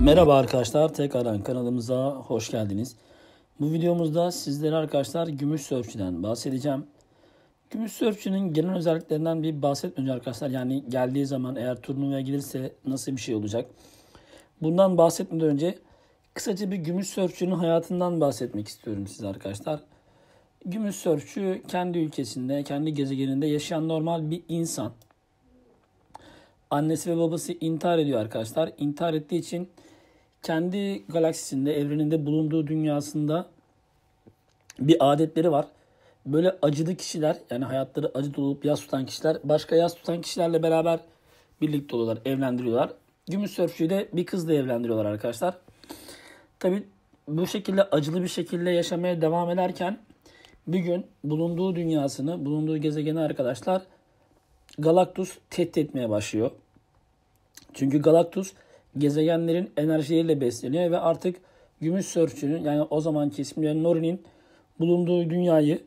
Merhaba arkadaşlar tekrardan kanalımıza hoş geldiniz. Bu videomuzda sizlere arkadaşlar gümüş sörfçüden bahsedeceğim. Gümüş sörfçünün genel özelliklerinden bir bahsetmeyeceğim arkadaşlar. Yani geldiği zaman eğer turnuvaya gelirse nasıl bir şey olacak. Bundan bahsetmeden önce kısaca bir gümüş sörfçünün hayatından bahsetmek istiyorum size arkadaşlar. Gümüş sörfçü kendi ülkesinde, kendi gezegeninde yaşayan normal bir insan. Annesi ve babası intihar ediyor arkadaşlar. İntihar ettiği için kendi galaksisinde, evreninde bulunduğu dünyasında bir adetleri var. Böyle acılı kişiler yani hayatları acı dolup yas tutan kişiler başka yas tutan kişilerle beraber birlikte oluyorlar, evlendiriyorlar. Gümüş sörfçüyü de bir kızla evlendiriyorlar arkadaşlar. Tabi bu şekilde acılı bir şekilde yaşamaya devam ederken bir gün bulunduğu dünyasını, bulunduğu gezegeni arkadaşlar Galactus tehdit etmeye başlıyor. Çünkü Galactus gezegenlerin enerjileriyle besleniyor ve artık Gümüş Sörfçü'nün yani o zamanki ismiyle Nori'nin bulunduğu dünyayı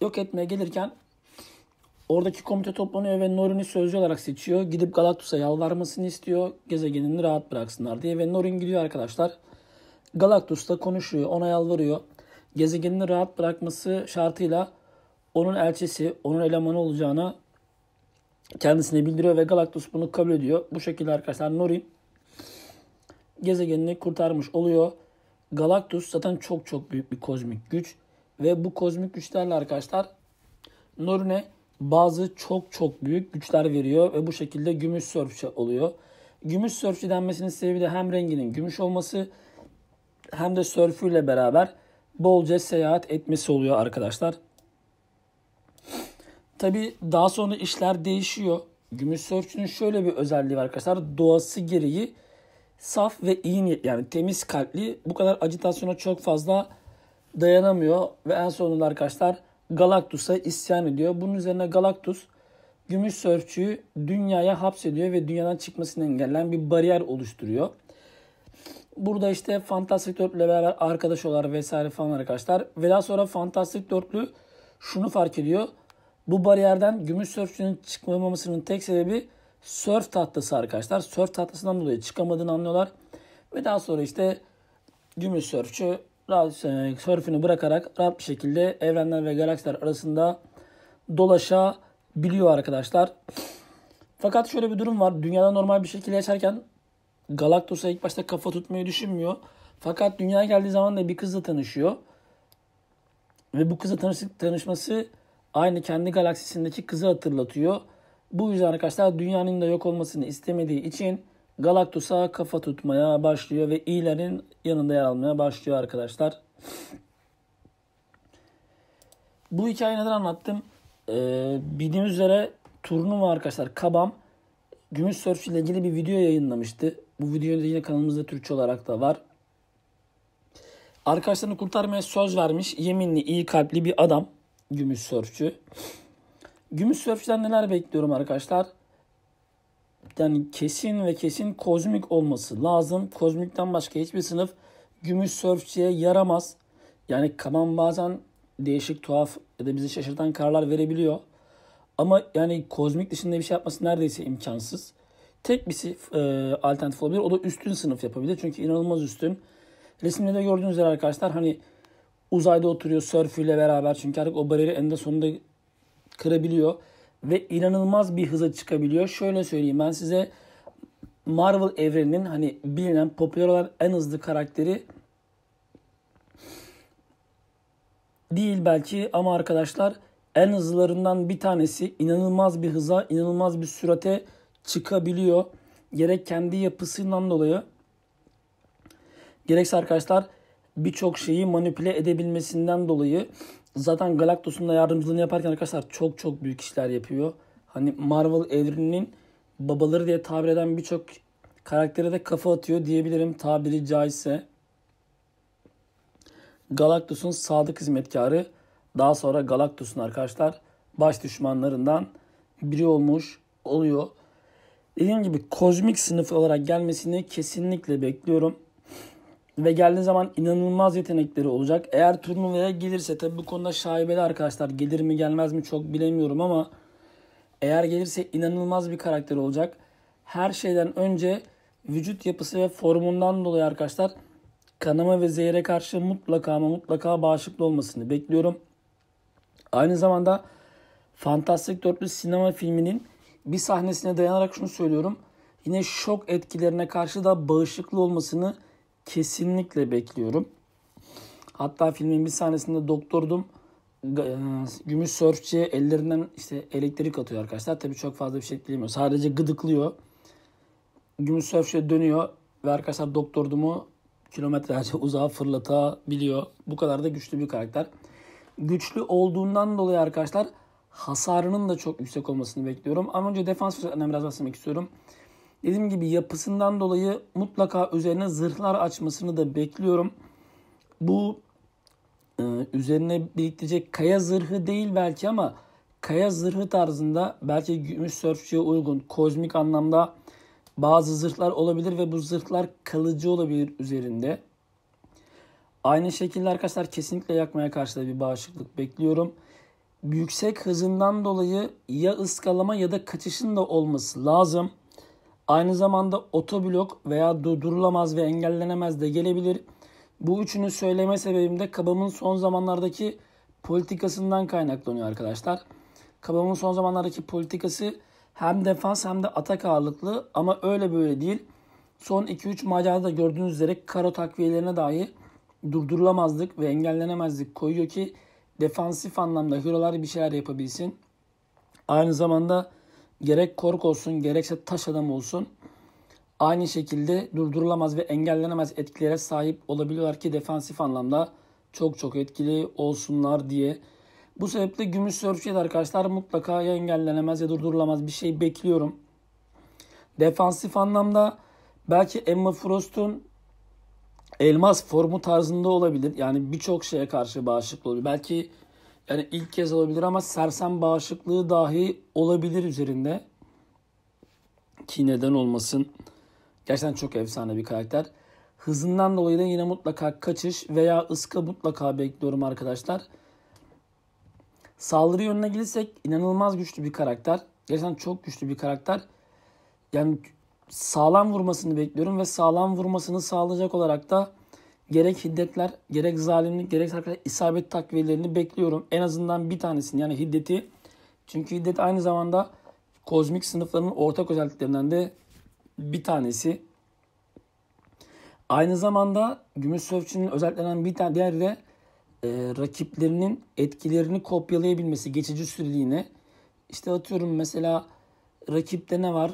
yok etmeye gelirken oradaki komite toplanıyor ve Norin'i sözcü olarak seçiyor. Gidip Galactus'a yalvarmasını istiyor. Gezegenini rahat bıraksınlar diye ve Norin gidiyor arkadaşlar. Galactus'la konuşuyor, ona yalvarıyor gezegenini rahat bırakması şartıyla onun elçisi, onun elemanı olacağına kendisine bildiriyor ve Galactus bunu kabul ediyor. Bu şekilde arkadaşlar Nori gezegenini kurtarmış oluyor. Galactus zaten çok çok büyük bir kozmik güç ve bu kozmik güçlerle arkadaşlar Nori'ne bazı çok çok büyük güçler veriyor ve bu şekilde gümüş sörfçi oluyor. Gümüş sörfçi denmesinin sebebi de hem renginin gümüş olması hem de sörfüyle beraber bolca seyahat etmesi oluyor arkadaşlar. Tabi daha sonra işler değişiyor. Gümüş Sörçü'nün şöyle bir özelliği var arkadaşlar. Doğası gereği saf ve iyi niyet yani temiz kalpli bu kadar acitasyona çok fazla dayanamıyor. Ve en sonunda arkadaşlar Galactus'a isyan ediyor. Bunun üzerine Galactus Gümüş Sörçü'yü dünyaya hapsediyor ve dünyadan çıkmasını engellen bir bariyer oluşturuyor. Burada işte Fantastic Dörtlü ile beraber arkadaş olar vesaire falan arkadaşlar. Ve daha sonra Fantastic 4'lü şunu fark ediyor. Bu bariyerden gümüş sörfçünün çıkmamasının tek sebebi sörf tahtası arkadaşlar. Sörf tahtasından dolayı çıkamadığını anlıyorlar. Ve daha sonra işte gümüş sörfçü rahat, e, sörfünü bırakarak rahat bir şekilde evrenler ve galaksiler arasında dolaşabiliyor arkadaşlar. Fakat şöyle bir durum var. Dünyada normal bir şekilde yaşarken Galactus'a ilk başta kafa tutmayı düşünmüyor. Fakat Dünya geldiği zaman da bir kızla tanışıyor. Ve bu kızla tanış tanışması aynı kendi galaksisindeki kızı hatırlatıyor. Bu yüzden arkadaşlar dünyanın da yok olmasını istemediği için Galactus'a kafa tutmaya başlıyor ve iyilerin yanında yer almaya başlıyor arkadaşlar. Bu hikayeyi neden anlattım? Ee, bildiğiniz üzere turnuva arkadaşlar Kabam Gümüş Sörfçü ile ilgili bir video yayınlamıştı. Bu videoda yine kanalımızda Türkçe olarak da var. Arkadaşlarını kurtarmaya söz vermiş yeminli iyi kalpli bir adam. Gümüş sörfçü. Gümüş sörfçüden neler bekliyorum arkadaşlar? Yani kesin ve kesin kozmik olması lazım. Kozmikten başka hiçbir sınıf gümüş sörfçüye yaramaz. Yani kaman bazen değişik tuhaf ya da bizi şaşırtan kararlar verebiliyor. Ama yani kozmik dışında bir şey yapması neredeyse imkansız. Tek bir e, alternatif olabilir. O da üstün sınıf yapabilir. Çünkü inanılmaz üstün. Resimde de gördüğünüz üzere arkadaşlar hani uzayda oturuyor sörfüyle beraber. Çünkü artık o bariyeri eninde sonunda kırabiliyor. Ve inanılmaz bir hıza çıkabiliyor. Şöyle söyleyeyim ben size Marvel evreninin hani bilinen popüler olan en hızlı karakteri değil belki ama arkadaşlar en hızlılarından bir tanesi inanılmaz bir hıza, inanılmaz bir sürate çıkabiliyor. Gerek kendi yapısından dolayı gerekse arkadaşlar birçok şeyi manipüle edebilmesinden dolayı zaten Galactus'un da yardımcılığını yaparken arkadaşlar çok çok büyük işler yapıyor. Hani Marvel evreninin babaları diye tabir eden birçok karaktere de kafa atıyor diyebilirim tabiri caizse. Galactus'un sadık hizmetkarı daha sonra Galactus'un arkadaşlar baş düşmanlarından biri olmuş oluyor dediğim gibi kozmik sınıf olarak gelmesini kesinlikle bekliyorum. Ve geldiği zaman inanılmaz yetenekleri olacak. Eğer turnuvaya gelirse tabi bu konuda şaibeli arkadaşlar. Gelir mi gelmez mi çok bilemiyorum ama eğer gelirse inanılmaz bir karakter olacak. Her şeyden önce vücut yapısı ve formundan dolayı arkadaşlar kanama ve zehre karşı mutlaka ama mutlaka bağışıklı olmasını bekliyorum. Aynı zamanda Fantastik Dörtlü sinema filminin bir sahnesine dayanarak şunu söylüyorum. Yine şok etkilerine karşı da bağışıklı olmasını kesinlikle bekliyorum. Hatta filmin bir sahnesinde doktordum. E, Gümüş sörfçiye ellerinden işte elektrik atıyor arkadaşlar. Tabii çok fazla bir şey etkilemiyor. Sadece gıdıklıyor. Gümüş sörfçiye dönüyor ve arkadaşlar doktordumu kilometrelerce uzağa fırlatabiliyor. Bu kadar da güçlü bir karakter. Güçlü olduğundan dolayı arkadaşlar hasarının da çok yüksek olmasını bekliyorum. Ama önce defans özelliklerinden biraz bahsetmek istiyorum. Dediğim gibi yapısından dolayı mutlaka üzerine zırhlar açmasını da bekliyorum. Bu e, üzerine biriktirecek kaya zırhı değil belki ama kaya zırhı tarzında belki gümüş sörfçüye uygun kozmik anlamda bazı zırhlar olabilir ve bu zırhlar kalıcı olabilir üzerinde. Aynı şekilde arkadaşlar kesinlikle yakmaya karşı da bir bağışıklık bekliyorum yüksek hızından dolayı ya ıskalama ya da kaçışın da olması lazım. Aynı zamanda otoblok veya durdurulamaz ve engellenemez de gelebilir. Bu üçünü söyleme sebebim de Kabam'ın son zamanlardaki politikasından kaynaklanıyor arkadaşlar. Kabam'ın son zamanlardaki politikası hem defans hem de atak ağırlıklı ama öyle böyle değil. Son 2-3 macerada gördüğünüz üzere karo takviyelerine dahi durdurulamazdık ve engellenemezlik koyuyor ki defansif anlamda hero'lar bir şeyler yapabilsin. Aynı zamanda gerek kork olsun gerekse taş adam olsun aynı şekilde durdurulamaz ve engellenemez etkilere sahip olabiliyorlar ki defansif anlamda çok çok etkili olsunlar diye. Bu sebeple gümüş sörfçeyi arkadaşlar mutlaka ya engellenemez ya durdurulamaz bir şey bekliyorum. Defansif anlamda belki Emma Frost'un elmas formu tarzında olabilir. Yani birçok şeye karşı bağışıklı olabilir. Belki yani ilk kez olabilir ama sersem bağışıklığı dahi olabilir üzerinde. Ki neden olmasın. Gerçekten çok efsane bir karakter. Hızından dolayı da yine mutlaka kaçış veya ıska mutlaka bekliyorum arkadaşlar. Saldırı yönüne gelirsek inanılmaz güçlü bir karakter. Gerçekten çok güçlü bir karakter. Yani sağlam vurmasını bekliyorum ve sağlam vurmasını sağlayacak olarak da gerek hiddetler, gerek zalimlik, gerek isabet takviyelerini bekliyorum. En azından bir tanesini yani hiddeti. Çünkü hiddet aynı zamanda kozmik sınıfların ortak özelliklerinden de bir tanesi. Aynı zamanda Gümüş Sörfçü'nün özelliklerinden bir tane diğer de e, rakiplerinin etkilerini kopyalayabilmesi geçici süreliğine. İşte atıyorum mesela rakipte ne var?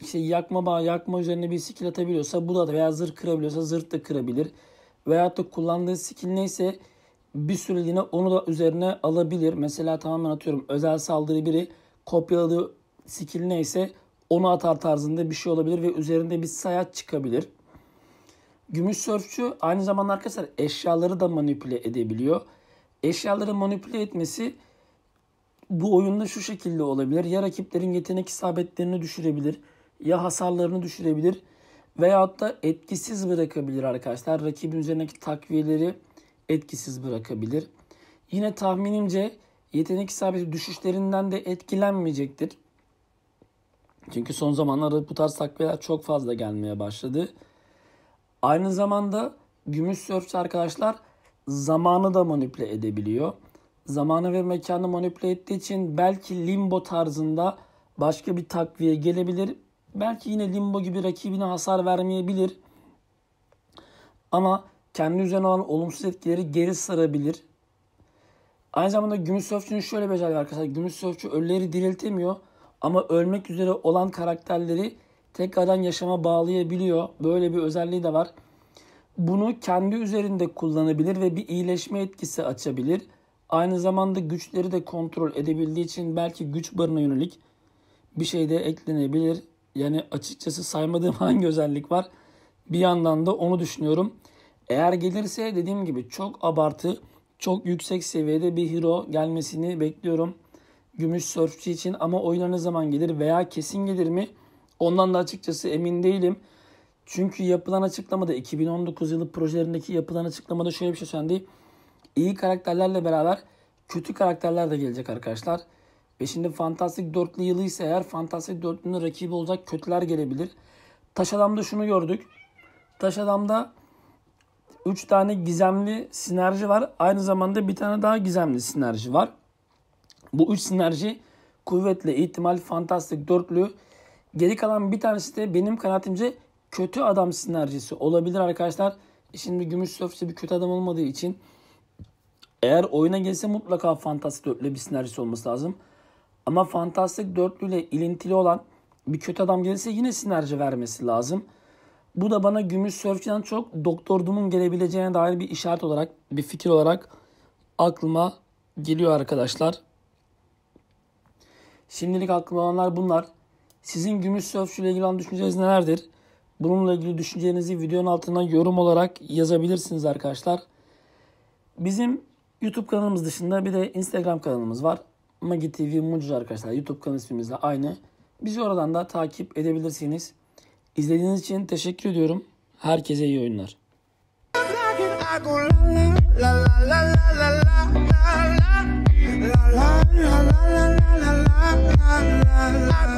işte yakma bağ, yakma üzerine bir skill atabiliyorsa bu da veya zırh kırabiliyorsa zırh da kırabilir. Veyahut da kullandığı skill neyse bir süreliğine onu da üzerine alabilir. Mesela tamamen atıyorum özel saldırı biri kopyaladığı skill neyse onu atar tarzında bir şey olabilir ve üzerinde bir sayat çıkabilir. Gümüş sörfçü aynı zamanda arkadaşlar eşyaları da manipüle edebiliyor. Eşyaları manipüle etmesi bu oyunda şu şekilde olabilir. Ya rakiplerin yetenek isabetlerini düşürebilir ya hasarlarını düşürebilir veyahut da etkisiz bırakabilir arkadaşlar. Rakibin üzerindeki takviyeleri etkisiz bırakabilir. Yine tahminimce yetenek isabeti düşüşlerinden de etkilenmeyecektir. Çünkü son zamanlarda bu tarz takviyeler çok fazla gelmeye başladı. Aynı zamanda gümüş sörfçü arkadaşlar zamanı da manipüle edebiliyor. Zamanı ve mekanı manipüle ettiği için belki limbo tarzında başka bir takviye gelebilir Belki yine Limbo gibi rakibine hasar vermeyebilir. Ama kendi üzerine olan olumsuz etkileri geri sarabilir. Aynı zamanda Gümüş Sörfçü'nün şöyle bir özelliği arkadaşlar. Gümüş Sörfçü ölüleri diriltemiyor. Ama ölmek üzere olan karakterleri tekrardan yaşama bağlayabiliyor. Böyle bir özelliği de var. Bunu kendi üzerinde kullanabilir ve bir iyileşme etkisi açabilir. Aynı zamanda güçleri de kontrol edebildiği için belki güç barına yönelik bir şey de eklenebilir. Yani açıkçası saymadığım hangi özellik var? Bir yandan da onu düşünüyorum. Eğer gelirse dediğim gibi çok abartı, çok yüksek seviyede bir hero gelmesini bekliyorum. Gümüş sörfçü için ama oyuna ne zaman gelir veya kesin gelir mi? Ondan da açıkçası emin değilim. Çünkü yapılan açıklamada 2019 yılı projelerindeki yapılan açıklamada şöyle bir şey söylendi. İyi karakterlerle beraber kötü karakterler de gelecek arkadaşlar. Ve fantastik dörtlü yılı ise eğer fantastik Dörtlü'nün rakibi olacak kötüler gelebilir. Taş Adam'da şunu gördük. Taş Adam'da 3 tane gizemli sinerji var. Aynı zamanda bir tane daha gizemli sinerji var. Bu 3 sinerji kuvvetle ihtimal fantastik dörtlü. Geri kalan bir tanesi de benim kanaatimce kötü adam sinerjisi olabilir arkadaşlar. E şimdi Gümüş Sörfçe bir kötü adam olmadığı için eğer oyuna gelse mutlaka fantastik dörtlü bir sinerjisi olması lazım. Ama fantastik dörtlüyle ilintili olan bir kötü adam gelirse yine sinerji vermesi lazım. Bu da bana gümüş sörfçiden çok Doktor Doom'un gelebileceğine dair bir işaret olarak, bir fikir olarak aklıma geliyor arkadaşlar. Şimdilik aklıma olanlar bunlar. Sizin gümüş ile ilgili olan düşünceleriniz nelerdir? Bununla ilgili düşüncelerinizi videonun altına yorum olarak yazabilirsiniz arkadaşlar. Bizim YouTube kanalımız dışında bir de Instagram kanalımız var. Magi TV Mucize arkadaşlar. YouTube kanal ismimizle aynı. Bizi oradan da takip edebilirsiniz. İzlediğiniz için teşekkür ediyorum. Herkese iyi oyunlar. la la la la